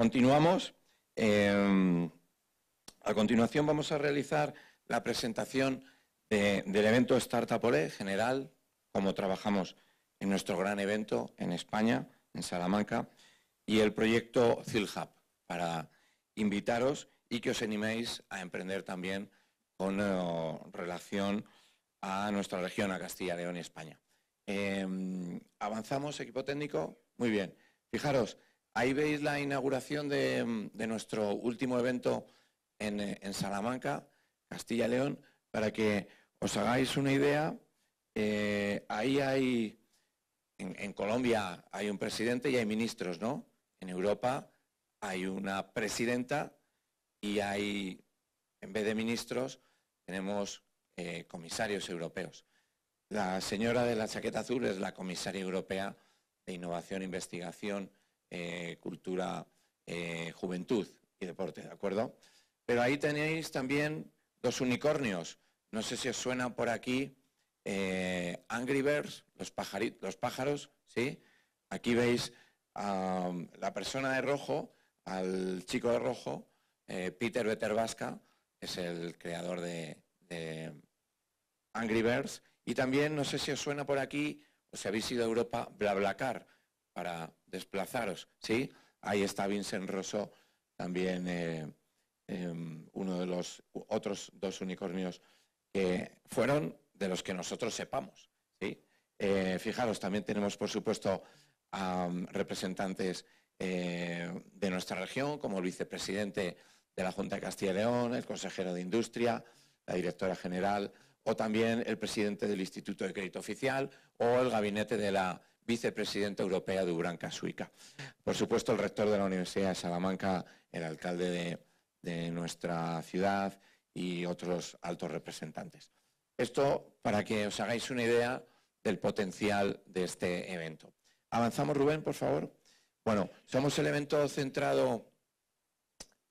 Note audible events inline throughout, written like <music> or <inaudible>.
Continuamos. Eh, a continuación vamos a realizar la presentación del evento Startup Ole general, como trabajamos en nuestro gran evento en España, en Salamanca, y el proyecto ZILHub, para invitaros y que os animéis a emprender también con eh, relación a nuestra región, a Castilla, León y España. Eh, avanzamos, equipo técnico. Muy bien. Fijaros, Ahí veis la inauguración de, nuestro último evento en, Salamanca, Castilla y León, para que os hagáis una idea. Eh, ahí hay, en, Colombia hay un presidente y hay ministros, ¿no? En Europa hay una presidenta y hay, en vez de ministros, tenemos eh, comisarios europeos. La señora de la chaqueta azul es la comisaria europea de Innovación, e Investigación eh, cultura, eh, juventud y deporte, ¿de acuerdo? Pero ahí tenéis también dos unicornios. No sé si os suena por aquí eh, Angry Birds, los, pájaros, ¿sí? Aquí veis a um, la persona de rojo, al chico de rojo, Peter Better es el creador de, de Angry Birds. Y también, no sé si os suena por aquí, o si habéis ido a Europa, BlaBlaCar para desplazaros. ¿sí? Ahí está Vincent Rosso, también eh, em, uno de los otros dos unicornios que fueron de los que nosotros sepamos. ¿sí? Eh, fijaros, también tenemos, por supuesto, a um, representantes eh, de nuestra región, como el vicepresidente de la Junta de Castilla y León, el consejero de Industria, la directora general, o también el presidente del Instituto de Crédito Oficial o el gabinete de la vicepresidenta europea de Ubranca Suica. Por supuesto, el rector de la Universidad de Salamanca, el alcalde de, nuestra ciudad y otros altos representantes. Esto para que os hagáis una idea del potencial de este evento. Avanzamos, Rubén, por favor. Bueno, somos el evento centrado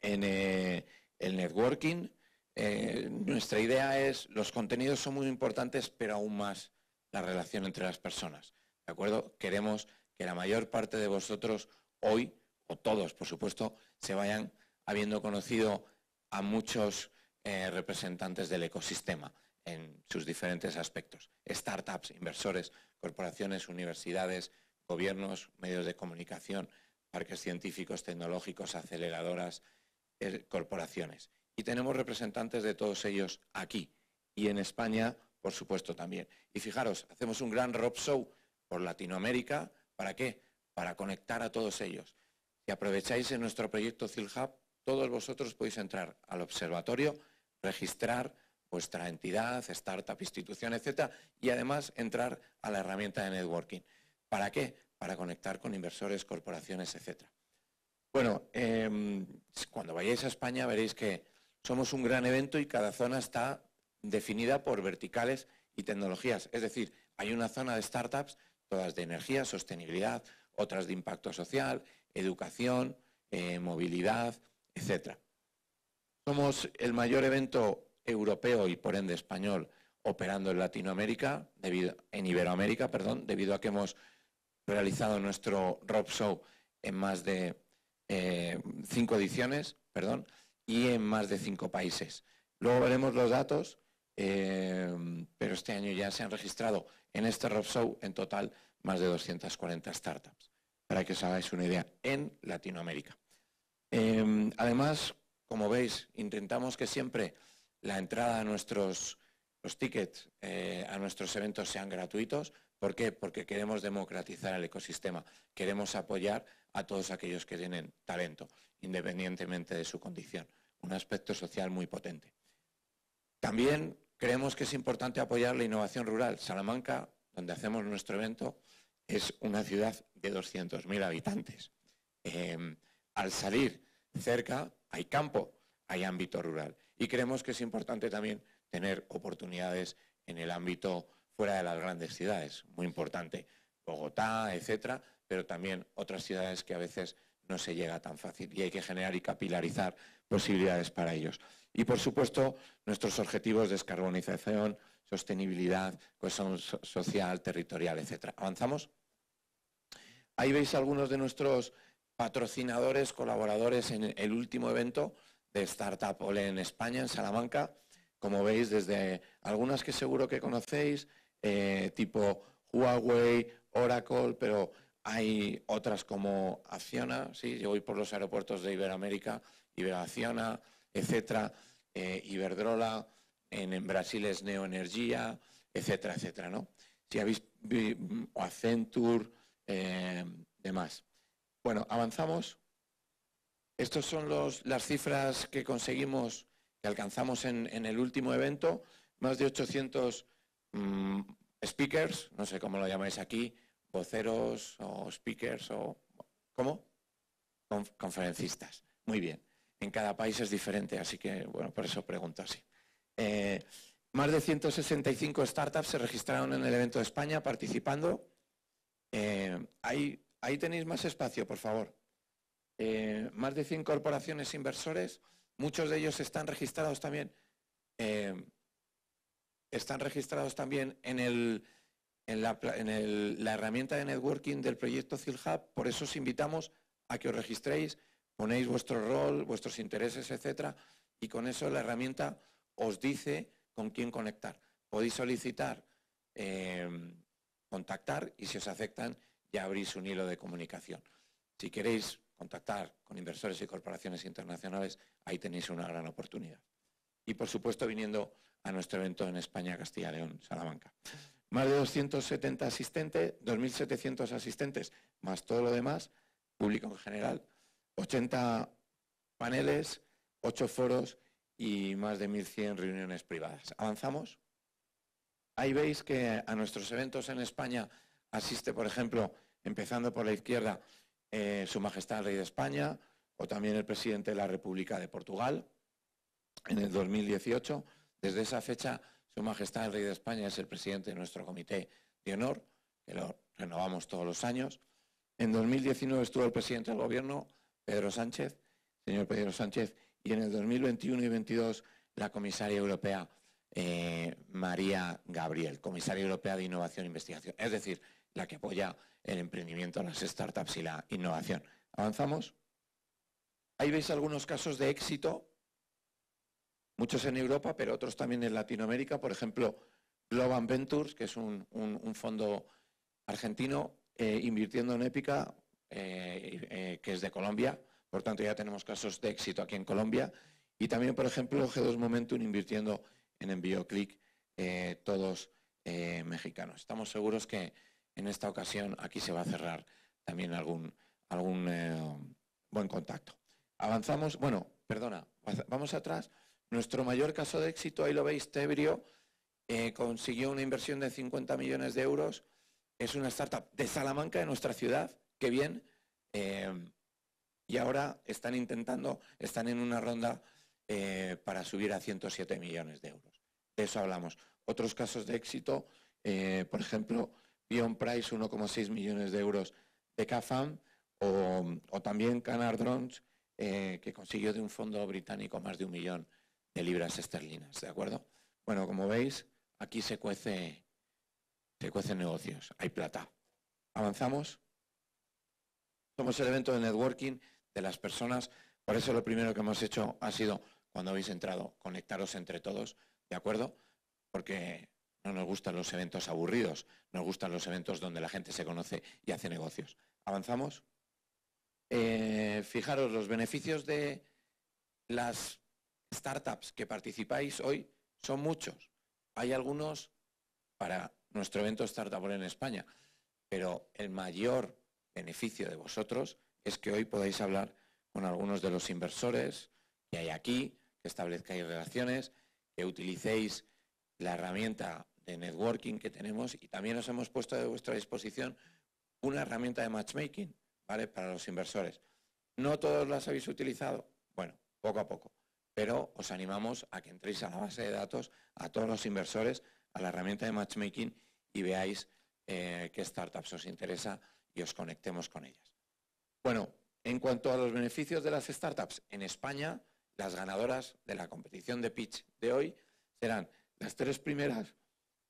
en eh, el networking. Eh, nuestra idea es, los contenidos son muy importantes, pero aún más la relación entre las personas. ¿De acuerdo? Queremos que la mayor parte de vosotros hoy, o todos, por supuesto, se vayan habiendo conocido a muchos eh, representantes del ecosistema en sus diferentes aspectos. Startups, inversores, corporaciones, universidades, gobiernos, medios de comunicación, parques científicos, tecnológicos, aceleradoras, eh, corporaciones. Y tenemos representantes de todos ellos aquí y en España, por supuesto, también. Y fijaros, hacemos un gran Rob show por Latinoamérica. ¿Para qué? Para conectar a todos ellos. Si aprovecháis en nuestro proyecto CILHub, todos vosotros podéis entrar al observatorio, registrar vuestra entidad, startup, institución, etcétera, y además entrar a la herramienta de networking. ¿Para qué? Para conectar con inversores, corporaciones, etcétera. Bueno, em, cuando vayáis a España veréis que somos un gran evento y cada zona está definida por verticales y tecnologías. Es decir, hay una zona de startups todas de energía, sostenibilidad, otras de impacto social, educación, eh, movilidad, etc. Somos el mayor evento europeo y por ende español operando en Latinoamérica, en Iberoamérica, perdón, debido a que hemos realizado nuestro Rob Show en más de eh, cinco ediciones, perdón, y en más de cinco países. Luego veremos los datos Em, pero este año ya se han registrado en este show en total más de 240 startups, para que os hagáis una idea, en Latinoamérica. Em, además, como veis, intentamos que siempre la entrada a nuestros los tickets eh, a nuestros eventos sean gratuitos. ¿Por qué? Porque queremos democratizar el ecosistema, queremos apoyar a todos aquellos que tienen talento, independientemente de su condición. Un aspecto social muy potente. También Creemos que es importante apoyar la innovación rural. Salamanca, donde hacemos nuestro evento, es una ciudad de 200.000 habitantes. Em, al salir cerca hay campo, hay ámbito rural. Y creemos que es importante también tener oportunidades en el ámbito fuera de las grandes ciudades, muy importante, Bogotá, etcétera, pero también otras ciudades que a veces no se llega tan fácil y hay que generar y capilarizar posibilidades para ellos. Y por supuesto, nuestros objetivos de descarbonización, sostenibilidad, cohesión social, territorial, etcétera. ¿Avanzamos? Ahí veis algunos de nuestros patrocinadores, colaboradores en el último evento de Startup Ole en España, en Salamanca. Como veis, desde algunas que seguro que conocéis, eh, tipo Huawei, Oracle, pero hay otras como Acciona, sí, yo voy por los aeropuertos de Iberoamérica, Iberaciona, etcétera, eh, Iberdrola, en, Brasil es Neoenergía, etcétera, etcétera, ¿no? Si habéis o Accenture, eh, demás. Bueno, avanzamos. Estas son las cifras que conseguimos, que alcanzamos en, el último evento. Más de 800 mm, speakers, no sé cómo lo llamáis aquí, ceros, o speakers o... ¿Cómo? conferencistas. Muy bien. En cada país es diferente, así que, bueno, por eso pregunto así. Eh, más de 165 startups se registraron en el evento de España participando. Eh, ahí, ahí, tenéis más espacio, por favor. Eh, más de 100 corporaciones inversores, muchos de ellos están registrados también, están registrados también en el, en, la, herramienta de networking del proyecto CILHub. Por eso os invitamos a que os registréis, ponéis vuestro rol, vuestros intereses, etcétera, y con eso la herramienta os dice con quién conectar. Podéis solicitar, em, contactar y si os aceptan ya abrís un hilo de comunicación. Si queréis contactar con inversores y corporaciones internacionales, ahí tenéis una gran oportunidad. Y por supuesto viniendo a nuestro evento en España, Castilla, León, Salamanca más de 270 asistentes, 2.700 asistentes, más todo lo demás, público en general, 80 paneles, 8 foros y más de 1.100 reuniones privadas. ¿Avanzamos? Ahí veis que a nuestros eventos en España asiste, por ejemplo, empezando por la izquierda, eh, Su Majestad el Rey de España o también el presidente de la República de Portugal en el 2018. Desde esa fecha su Majestad el Rey de España es el presidente de nuestro comité de honor, que lo renovamos todos los años. En 2019 estuvo el presidente del gobierno, Pedro Sánchez, señor Pedro Sánchez, y en el 2021 y 2022 la comisaria europea eh, María Gabriel, comisaria europea de innovación e investigación, es decir, la que apoya el emprendimiento, las startups y la innovación. ¿Avanzamos? Ahí veis algunos casos de éxito muchos en Europa, pero otros también en Latinoamérica. Por ejemplo, Global Ventures, que es un, fondo argentino, eh, invirtiendo en Épica, eh, eh, que es de Colombia. Por tanto, ya tenemos casos de éxito aquí en Colombia. Y también, por ejemplo, G2 Momentum invirtiendo en EnvioClick, todos mexicanos. Estamos seguros que en esta ocasión aquí se va a cerrar también algún buen contacto. Avanzamos, bueno, perdona, vamos atrás. Nuestro mayor caso de éxito, ahí lo veis, Tebrio, eh, consiguió una inversión de 50 millones de euros. Es una startup de Salamanca, de nuestra ciudad, qué bien. Eh, y ahora están intentando, están en una ronda eh, para subir a 107 millones de euros. De eso hablamos. Otros casos de éxito, por ejemplo, Beyond Price, 1,6 millones de euros de CAFAM, o, también Canard Drones, que consiguió de un fondo británico más de un millón libras esterlinas, ¿de acuerdo? Bueno, como veis, aquí se cuece, se cuecen negocios, hay plata. ¿Avanzamos? Somos el evento de networking de las personas, por eso lo primero que hemos hecho ha sido, cuando habéis entrado, conectaros entre todos, ¿de acuerdo? Porque no nos gustan los eventos aburridos, nos gustan los eventos donde la gente se conoce y hace negocios. ¿Avanzamos? Eh, fijaros los beneficios de las startups que participáis hoy son muchos. Hay algunos para nuestro evento Startup en España, pero el mayor beneficio de vosotros es que hoy podáis hablar con algunos de los inversores que hay aquí, que establezcáis relaciones, que utilicéis la herramienta de networking que tenemos y también os hemos puesto a vuestra disposición una herramienta de matchmaking, ¿vale? Para los inversores. No todos las habéis utilizado. Bueno, poco a poco pero os animamos a que entréis a la base de datos, a todos los inversores, a la herramienta de matchmaking y veáis eh, qué startups os interesa y os conectemos con ellas. Bueno, en cuanto a los beneficios de las startups, en España las ganadoras de la competición de pitch de hoy serán las tres primeras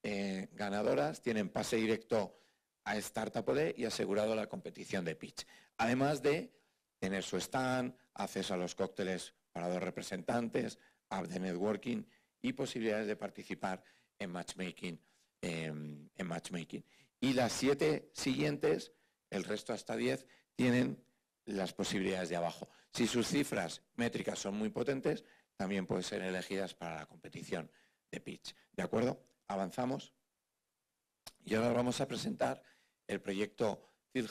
eh, ganadoras, tienen pase directo a Startup OD y asegurado la competición de pitch, además de tener su stand, acceso a los cócteles para dos representantes, app de networking y posibilidades de participar en matchmaking. Em, en matchmaking. Y las siete siguientes, el resto hasta diez, tienen las posibilidades de abajo. Si sus cifras métricas son muy potentes, también pueden ser elegidas para la competición de pitch. ¿De acuerdo? Avanzamos. Y ahora vamos a presentar el proyecto Field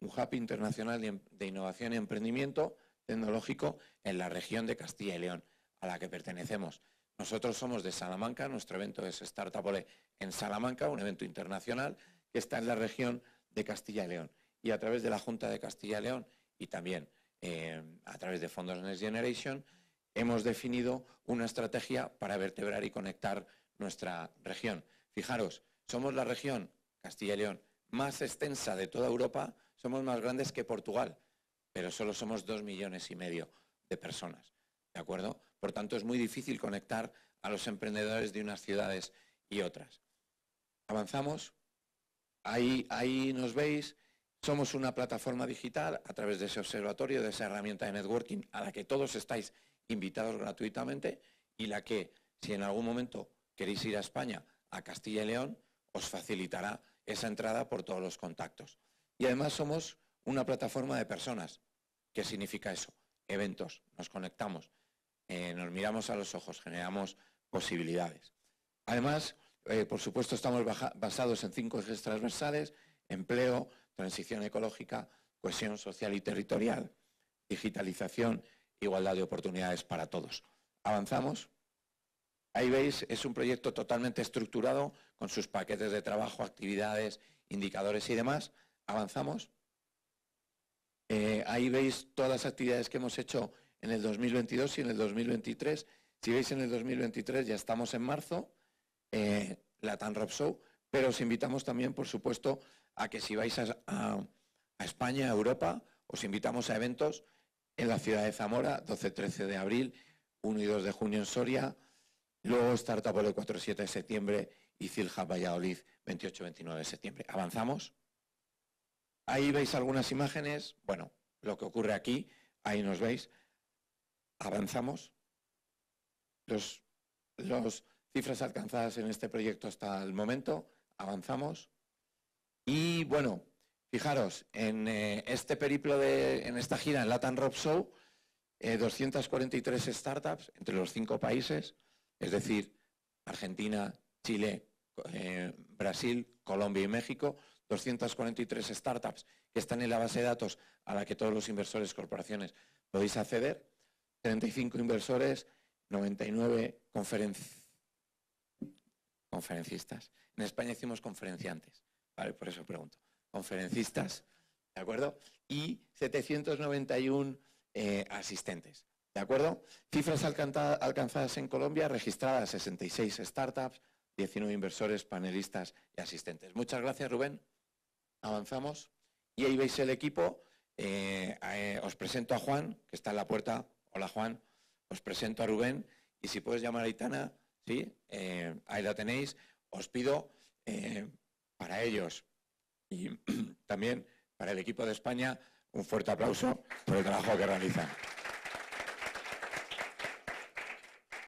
un hub internacional de innovación y emprendimiento tecnológico en la región de Castilla y León, a la que pertenecemos. Nosotros somos de Salamanca, nuestro evento es Ole en Salamanca, un evento internacional que está en la región de Castilla y León. Y a través de la Junta de Castilla y León y también eh, a través de fondos Next Generation, hemos definido una estrategia para vertebrar y conectar nuestra región. Fijaros, somos la región, Castilla y León, más extensa de toda Europa, somos más grandes que Portugal, pero solo somos dos millones y medio de personas. ¿De acuerdo? Por tanto, es muy difícil conectar a los emprendedores de unas ciudades y otras. Avanzamos. Ahí, ahí nos veis. Somos una plataforma digital a través de ese observatorio, de esa herramienta de networking a la que todos estáis invitados gratuitamente y la que, si en algún momento queréis ir a España, a Castilla y León, os facilitará esa entrada por todos los contactos. Y además somos una plataforma de personas. ¿Qué significa eso? Eventos, nos conectamos, eh, nos miramos a los ojos, generamos posibilidades. Además, eh, por supuesto, estamos basados en cinco ejes transversales, empleo, transición ecológica, cohesión social y territorial, digitalización, igualdad de oportunidades para todos. Avanzamos. Ahí veis, es un proyecto totalmente estructurado con sus paquetes de trabajo, actividades, indicadores y demás. Avanzamos. Eh, ahí veis todas las actividades que hemos hecho en el 2022 y en el 2023. Si veis en el 2023 ya estamos en marzo, eh, la Tan Rob Show, pero os invitamos también, por supuesto, a que si vais a, España, a Europa, os invitamos a eventos en la ciudad de Zamora, 12-13 de abril, 1 y 2 de junio en Soria, luego Startup 4-7 de septiembre y Cilja Valladolid, 28-29 de septiembre. ¿Avanzamos? Ahí veis algunas imágenes, bueno, lo que ocurre aquí, ahí nos veis. Avanzamos. las cifras alcanzadas en este proyecto hasta el momento, avanzamos. Y bueno, fijaros, en eh, este periplo de, en esta gira en Latin Rob Show, 243 eh, startups entre los cinco países, es decir, Argentina, Chile, eh, Brasil, Colombia y México, 243 startups que están en la base de datos a la que todos los inversores, corporaciones, podéis acceder. 35 inversores, 99 conferencistas. En España hicimos conferenciantes, Por eso pregunto. Conferencistas, ¿de acuerdo? Y 791 eh, asistentes, ¿de acuerdo? Cifras alcanzadas en Colombia, registradas 66 startups, 19 inversores, panelistas y asistentes. Muchas gracias, Rubén avanzamos y ahí veis el equipo. Eh, eh, os presento a Juan, que está en la puerta. Hola Juan, os presento a Rubén y si puedes llamar a Itana, sí, eh, ahí la tenéis. Os pido para ellos y <clears throat> también para el equipo de España un fuerte aplauso por el trabajo que realizan.